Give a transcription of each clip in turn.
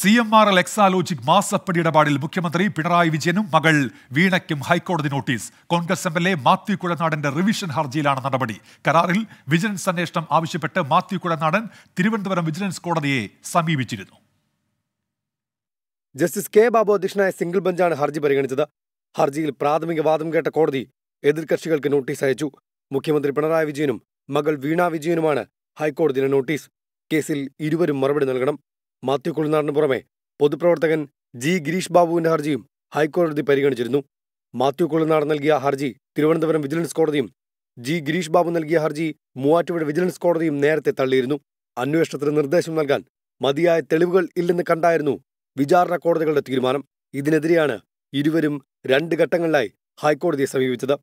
C M R L Exalogic മാസപ്പടി ഇടപാടിൽ മുഖ്യമന്ത്രി പിണറായി വിജയനും മകൾ വീണയ്ക്കും ഹൈക്കോടതി notice Congress M L A Mathew കുഴനാടന്റെ റിവിഷൻ ഹർജിയിലാണ് നടപടി കരാറിൽ വിജിലൻസ് അന്വേഷണം ആവശ്യപ്പെട്ട് മാത്യു കുഴനാടൻ തിരുവനന്തപുരം വിജിലൻസ് കോടതിയെ സമീപിച്ചിരുന്നു ജസ്റ്റിസ് കെ ബാബു അധ്യക്ഷനായ സിംഗിൾ ബെഞ്ചാണ് ഹർജി പരിഗണിച്ചത് ഹർജിയിൽ പ്രാഥമിക വാദം കേട്ട കോടതി എതിർകക്ഷികൾക്ക് നോട്ടീസ് അയച്ചു മുഖ്യമന്ത്രി പിണറായി വിജയനും മകൾ വീണ വിജയനുമാണ് ഹൈക്കോടതിയുടെ നോട്ടീസ് കേസിൽ ഇരുവരും മറുപടി നൽകണം മാത്യു കുളിനാടിന് പുറമെ പൊതുപ്രവർത്തകൻ ജി ഗിരീഷ് ബാബുവിന്റെ ഹർജിയും ഹൈക്കോടതി പരിഗണിച്ചിരുന്നു മാത്യു കുളിനാട് നൽകിയ ഹർജി തിരുവനന്തപുരം വിജിലൻസ് കോടതിയും ജി ഗിരീഷ് ബാബു നൽകിയ ഹർജി മൂവാറ്റുപുഴ വിജിലൻസ് കോടതിയും നേരത്തെ തള്ളിയിരുന്നു അന്വേഷണത്തിന് നിർദ്ദേശം നൽകാൻ മതിയായ തെളിവുകൾ ഇല്ലെന്ന് കണ്ടായിരുന്നു വിചാരണ കോടതികളുടെ തീരുമാനം ഇതിനെതിരെയാണ് ഇരുവരും രണ്ട് ഘട്ടങ്ങളിലായി ഹൈക്കോടതിയെ സമീപിച്ചത്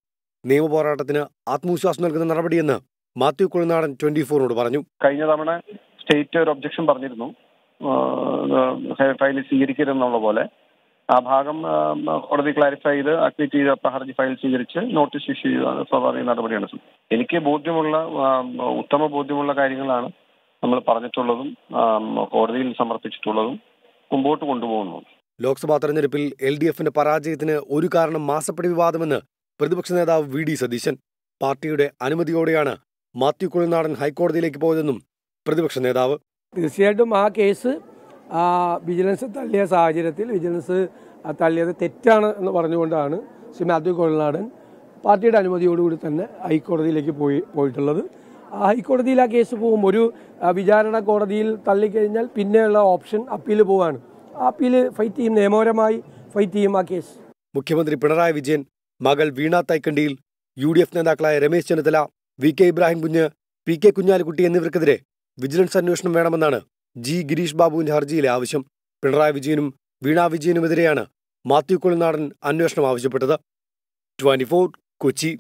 നിയമപോരാട്ടത്തിന് ആത്മവിശ്വാസം നൽകുന്ന നടപടിയെന്ന് മാത്യു കുളിനാടൻ ട്വന്റി ഫോറിനോട് പറഞ്ഞു കഴിഞ്ഞ തവണ സ്റ്റേറ്റ് ഒരു ഒബ്ജക്ഷൻ പറഞ്ഞിരുന്നു ഫയൽ സ്വീകരിക്കരുതെന്നുള്ള പോലെ ആ ഭാഗം കോടതി ക്ലാരിഫൈ ചെയ്ത് അക്വിറ്റ് ചെയ്ത ഹർജി ഫയൽ സ്വീകരിച്ച് നോട്ടീസ് ഇഷ്യൂ ചെയ്ത സ്വാഭാവിക നടപടിയാണ് എനിക്ക് ബോധ്യമുള്ള ഉത്തമ ബോധ്യമുള്ള കാര്യങ്ങളാണ് നമ്മൾ പറഞ്ഞിട്ടുള്ളതും കോടതിയിൽ സമർപ്പിച്ചിട്ടുള്ളതും മുമ്പോട്ട് കൊണ്ടുപോകുന്നു ലോക്സഭാ തെരഞ്ഞെടുപ്പിൽ എൽ ഡി എഫിന്റെ പരാജയത്തിന് ഒരു കാരണം മാസപ്പെടി വിവാദമെന്ന് പ്രതിപക്ഷ നേതാവ് വി ഡി സതീശൻ പാർട്ടിയുടെ അനുമതിയോടെയാണ് മാത്യു കുഴിനാടൻ ഹൈക്കോടതിയിലേക്ക് പോയതെന്നും പ്രതിപക്ഷ നേതാവ് തീർച്ചയായിട്ടും ആ കേസ് വിജിലൻസ് തള്ളിയ സാഹചര്യത്തിൽ വിജിലൻസ് തള്ളിയത് തെറ്റാണ് എന്ന് പറഞ്ഞുകൊണ്ടാണ് ശ്രീ മാത്യു കൊള്ളനാടൻ പാർട്ടിയുടെ അനുമതിയോടുകൂടി തന്നെ ഹൈക്കോടതിയിലേക്ക് പോയി പോയിട്ടുള്ളത് ആ ഹൈക്കോടതിയിൽ ആ കേസ് പോകും ഒരു വിചാരണ കോടതിയിൽ തള്ളിക്കഴിഞ്ഞാൽ പിന്നെയുള്ള ഓപ്ഷൻ അപ്പീൽ പോവാണ് ആ അപ്പീൽ ഫൈറ്റ് ചെയ്യും നിയമപരമായി ഫൈറ്റ് ചെയ്യും ആ കേസ് മുഖ്യമന്ത്രി പിണറായി വിജയൻ മകൾ Veena Thaikandiyil U D F നേതാക്കളായ Ramesh Chennithala V K Ibrahim Kunju P K Kunhalikutty എന്നിവർക്കെതിരെ വിജിലൻസ് അന്വേഷണം വേണമെന്നാണ് ജി ഗിരീഷ് ബാബുവിന്റെ ഹർജിയിലെ ആവശ്യം പിണറായി വിജയനും വീണ വിജയനുമെതിരെയാണ് മാത്യു കുളിനാടൻ അന്വേഷണം ആവശ്യപ്പെട്ടത് ട്വന്റി കൊച്ചി